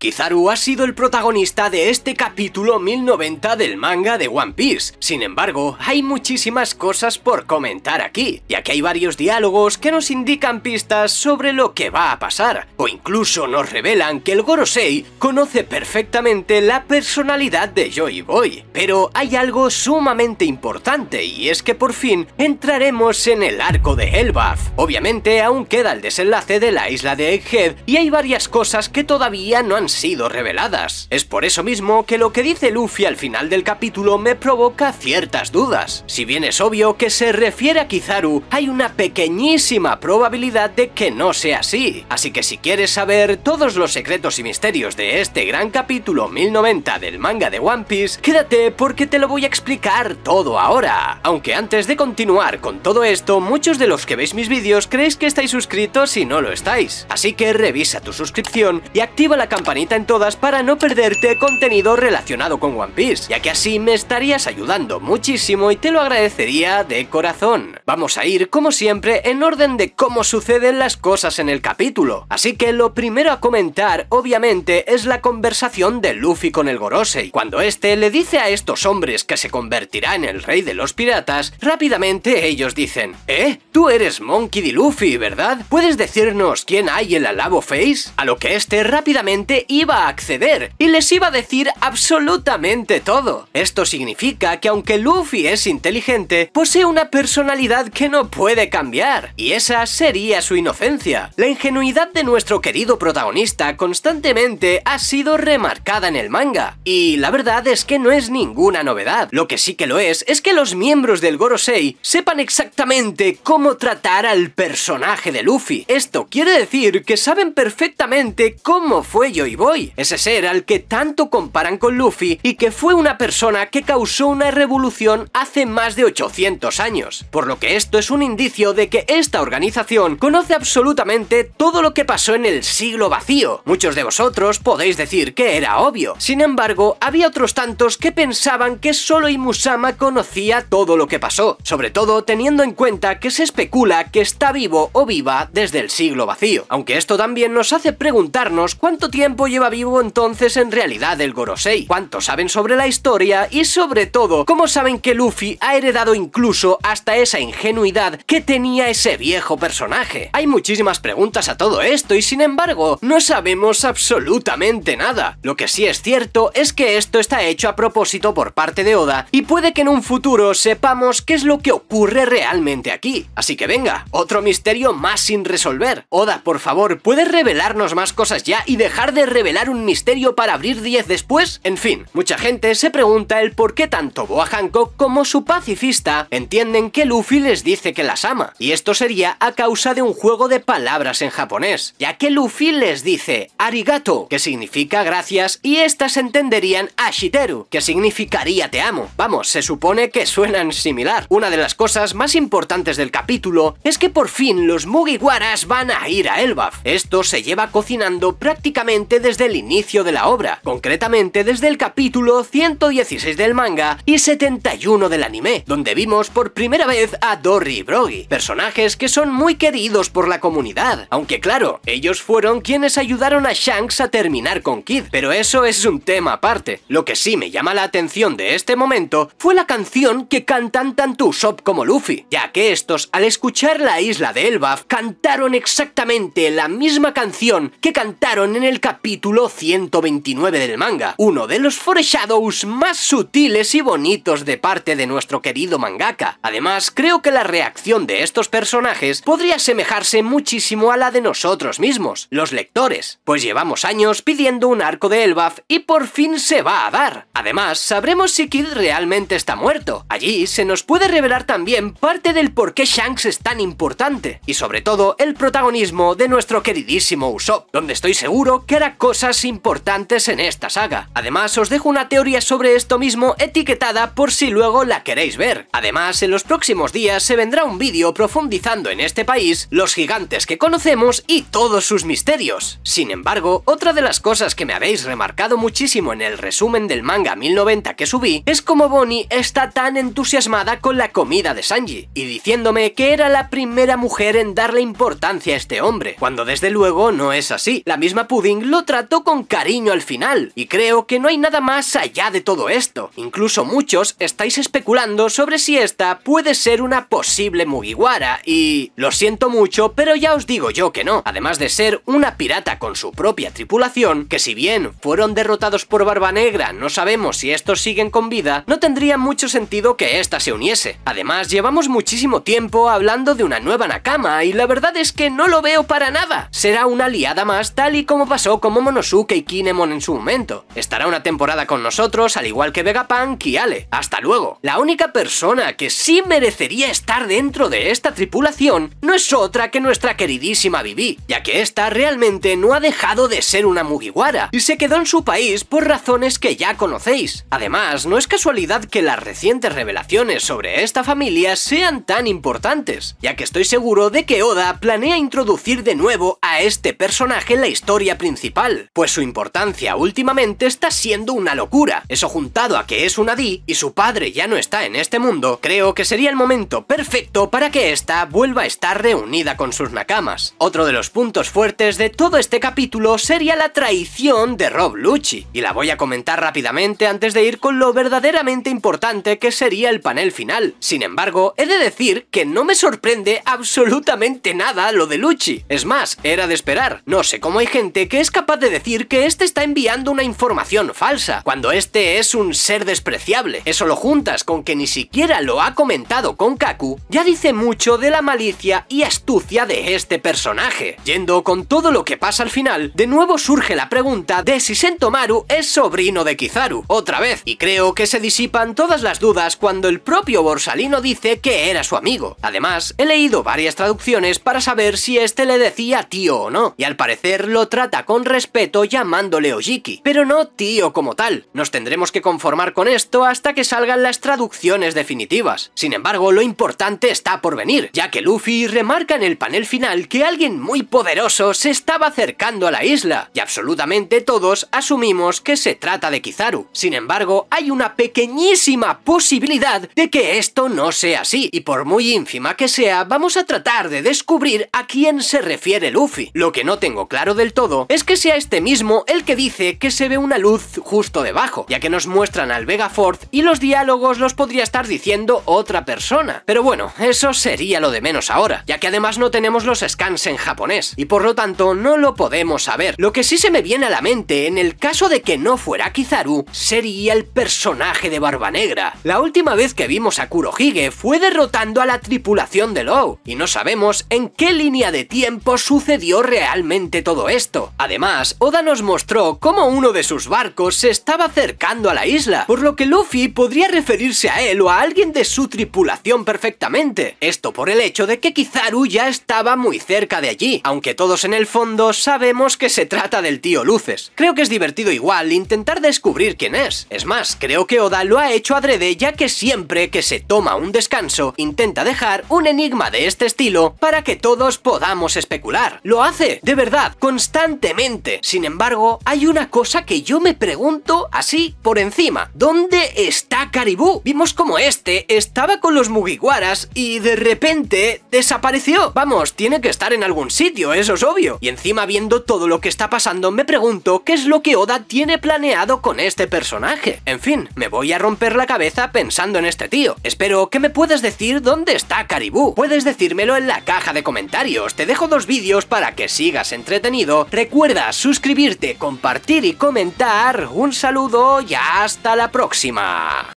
Kizaru ha sido el protagonista de este capítulo 1090 del manga de One Piece, sin embargo, hay muchísimas cosas por comentar aquí, ya que hay varios diálogos que nos indican pistas sobre lo que va a pasar, o incluso nos revelan que el Gorosei conoce perfectamente la personalidad de Joy Boy. Pero hay algo sumamente importante, y es que por fin entraremos en el arco de Elbaf. Obviamente aún queda el desenlace de la isla de Egghead, y hay varias cosas que todavía no han sido reveladas. Es por eso mismo que lo que dice Luffy al final del capítulo me provoca ciertas dudas. Si bien es obvio que se refiere a Kizaru, hay una pequeñísima probabilidad de que no sea así. Así que si quieres saber todos los secretos y misterios de este gran capítulo 1090 del manga de One Piece, quédate porque te lo voy a explicar todo ahora. Aunque antes de continuar con todo esto, muchos de los que veis mis vídeos creéis que estáis suscritos y no lo estáis. Así que revisa tu suscripción y activa la campanita en todas para no perderte contenido relacionado con One Piece, ya que así me estarías ayudando muchísimo y te lo agradecería de corazón. Vamos a ir, como siempre, en orden de cómo suceden las cosas en el capítulo, así que lo primero a comentar, obviamente, es la conversación de Luffy con el Gorosei. Cuando este le dice a estos hombres que se convertirá en el rey de los piratas, rápidamente ellos dicen, ¿eh? Tú eres Monkey D. Luffy, ¿verdad? ¿Puedes decirnos quién hay en la Labo Face? A lo que este rápidamente iba a acceder y les iba a decir absolutamente todo. Esto significa que aunque Luffy es inteligente, posee una personalidad que no puede cambiar, y esa sería su inocencia. La ingenuidad de nuestro querido protagonista constantemente ha sido remarcada en el manga, y la verdad es que no es ninguna novedad. Lo que sí que lo es, es que los miembros del Gorosei sepan exactamente cómo tratar al personaje de Luffy. Esto quiere decir que saben perfectamente cómo fue y ese ser al que tanto comparan con Luffy y que fue una persona que causó una revolución hace más de 800 años. Por lo que esto es un indicio de que esta organización conoce absolutamente todo lo que pasó en el siglo vacío. Muchos de vosotros podéis decir que era obvio. Sin embargo, había otros tantos que pensaban que solo Imusama conocía todo lo que pasó. Sobre todo teniendo en cuenta que se especula que está vivo o viva desde el siglo vacío. Aunque esto también nos hace preguntarnos cuánto tiempo lleva vivo entonces en realidad el Gorosei, cuánto saben sobre la historia y sobre todo cómo saben que Luffy ha heredado incluso hasta esa ingenuidad que tenía ese viejo personaje. Hay muchísimas preguntas a todo esto y sin embargo no sabemos absolutamente nada. Lo que sí es cierto es que esto está hecho a propósito por parte de Oda y puede que en un futuro sepamos qué es lo que ocurre realmente aquí. Así que venga, otro misterio más sin resolver. Oda, por favor, ¿puedes revelarnos más cosas ya y dejar de revelar un misterio para abrir 10 después? En fin, mucha gente se pregunta el por qué tanto Boa Hancock como su pacifista entienden que Luffy les dice que las ama, y esto sería a causa de un juego de palabras en japonés, ya que Luffy les dice arigato, que significa gracias, y estas entenderían ashiteru, que significaría te amo. Vamos, se supone que suenan similar. Una de las cosas más importantes del capítulo es que por fin los Mugiwaras van a ir a Elbaf. Esto se lleva cocinando prácticamente desde desde el inicio de la obra, concretamente desde el capítulo 116 del manga y 71 del anime, donde vimos por primera vez a Dory y Brogy, personajes que son muy queridos por la comunidad, aunque claro, ellos fueron quienes ayudaron a Shanks a terminar con Kid, pero eso es un tema aparte. Lo que sí me llama la atención de este momento fue la canción que cantan tanto Usopp como Luffy, ya que estos al escuchar la isla de Elbaf cantaron exactamente la misma canción que cantaron en el capítulo título 129 del manga, uno de los foreshadows más sutiles y bonitos de parte de nuestro querido mangaka. Además, creo que la reacción de estos personajes podría asemejarse muchísimo a la de nosotros mismos, los lectores, pues llevamos años pidiendo un arco de Elbaf y por fin se va a dar. Además, sabremos si Kid realmente está muerto. Allí se nos puede revelar también parte del por qué Shanks es tan importante, y sobre todo el protagonismo de nuestro queridísimo Usopp, donde estoy seguro que era cosas importantes en esta saga. Además, os dejo una teoría sobre esto mismo etiquetada por si luego la queréis ver. Además, en los próximos días se vendrá un vídeo profundizando en este país, los gigantes que conocemos y todos sus misterios. Sin embargo, otra de las cosas que me habéis remarcado muchísimo en el resumen del manga 1090 que subí es como Bonnie está tan entusiasmada con la comida de Sanji y diciéndome que era la primera mujer en darle importancia a este hombre, cuando desde luego no es así. La misma Pudding lo trató con cariño al final, y creo que no hay nada más allá de todo esto. Incluso muchos estáis especulando sobre si esta puede ser una posible Mugiwara, y... Lo siento mucho, pero ya os digo yo que no. Además de ser una pirata con su propia tripulación, que si bien fueron derrotados por Barba Negra, no sabemos si estos siguen con vida, no tendría mucho sentido que esta se uniese. Además, llevamos muchísimo tiempo hablando de una nueva Nakama, y la verdad es que no lo veo para nada. Será una aliada más tal y como pasó con Monosuke y Kinemon en su momento. Estará una temporada con nosotros, al igual que Vegapunk y Ale. ¡Hasta luego! La única persona que sí merecería estar dentro de esta tripulación no es otra que nuestra queridísima Vivi, ya que esta realmente no ha dejado de ser una Mugiwara y se quedó en su país por razones que ya conocéis. Además, no es casualidad que las recientes revelaciones sobre esta familia sean tan importantes, ya que estoy seguro de que Oda planea introducir de nuevo a este personaje en la historia principal pues su importancia últimamente está siendo una locura. Eso juntado a que es una Di y su padre ya no está en este mundo, creo que sería el momento perfecto para que esta vuelva a estar reunida con sus nakamas. Otro de los puntos fuertes de todo este capítulo sería la traición de Rob Lucci, y la voy a comentar rápidamente antes de ir con lo verdaderamente importante que sería el panel final. Sin embargo, he de decir que no me sorprende absolutamente nada lo de Lucci. Es más, era de esperar. No sé cómo hay gente que es capaz de decir que este está enviando una información falsa, cuando este es un ser despreciable. Eso lo juntas con que ni siquiera lo ha comentado con Kaku, ya dice mucho de la malicia y astucia de este personaje. Yendo con todo lo que pasa al final, de nuevo surge la pregunta de si Sentomaru es sobrino de Kizaru, otra vez, y creo que se disipan todas las dudas cuando el propio Borsalino dice que era su amigo. Además, he leído varias traducciones para saber si este le decía tío o no, y al parecer lo trata con respeto llamándole Ojiki, pero no tío como tal. Nos tendremos que conformar con esto hasta que salgan las traducciones definitivas. Sin embargo, lo importante está por venir, ya que Luffy remarca en el panel final que alguien muy poderoso se estaba acercando a la isla, y absolutamente todos asumimos que se trata de Kizaru. Sin embargo, hay una pequeñísima posibilidad de que esto no sea así, y por muy ínfima que sea, vamos a tratar de descubrir a quién se refiere Luffy. Lo que no tengo claro del todo es que sea este mismo el que dice que se ve una luz justo debajo, ya que nos muestran al Vega Ford y los diálogos los podría estar diciendo otra persona. Pero bueno, eso sería lo de menos ahora, ya que además no tenemos los scans en japonés, y por lo tanto no lo podemos saber. Lo que sí se me viene a la mente, en el caso de que no fuera Kizaru, sería el personaje de Barba Negra. La última vez que vimos a Kurohige fue derrotando a la tripulación de Low, y no sabemos en qué línea de tiempo sucedió realmente todo esto. Además, Oda nos mostró cómo uno de sus barcos se estaba acercando a la isla, por lo que Luffy podría referirse a él o a alguien de su tripulación perfectamente. Esto por el hecho de que Kizaru ya estaba muy cerca de allí, aunque todos en el fondo sabemos que se trata del tío Luces. Creo que es divertido igual intentar descubrir quién es. Es más, creo que Oda lo ha hecho adrede ya que siempre que se toma un descanso, intenta dejar un enigma de este estilo para que todos podamos especular. Lo hace, de verdad, constantemente sin embargo, hay una cosa que yo me pregunto así por encima. ¿Dónde está Caribú? Vimos como este estaba con los Mugiwaras y de repente desapareció. Vamos, tiene que estar en algún sitio, eso es obvio. Y encima viendo todo lo que está pasando, me pregunto qué es lo que Oda tiene planeado con este personaje. En fin, me voy a romper la cabeza pensando en este tío. Espero que me puedas decir dónde está Caribú. Puedes decírmelo en la caja de comentarios. Te dejo dos vídeos para que sigas entretenido. Recuerdas suscribirte, compartir y comentar. Un saludo y hasta la próxima.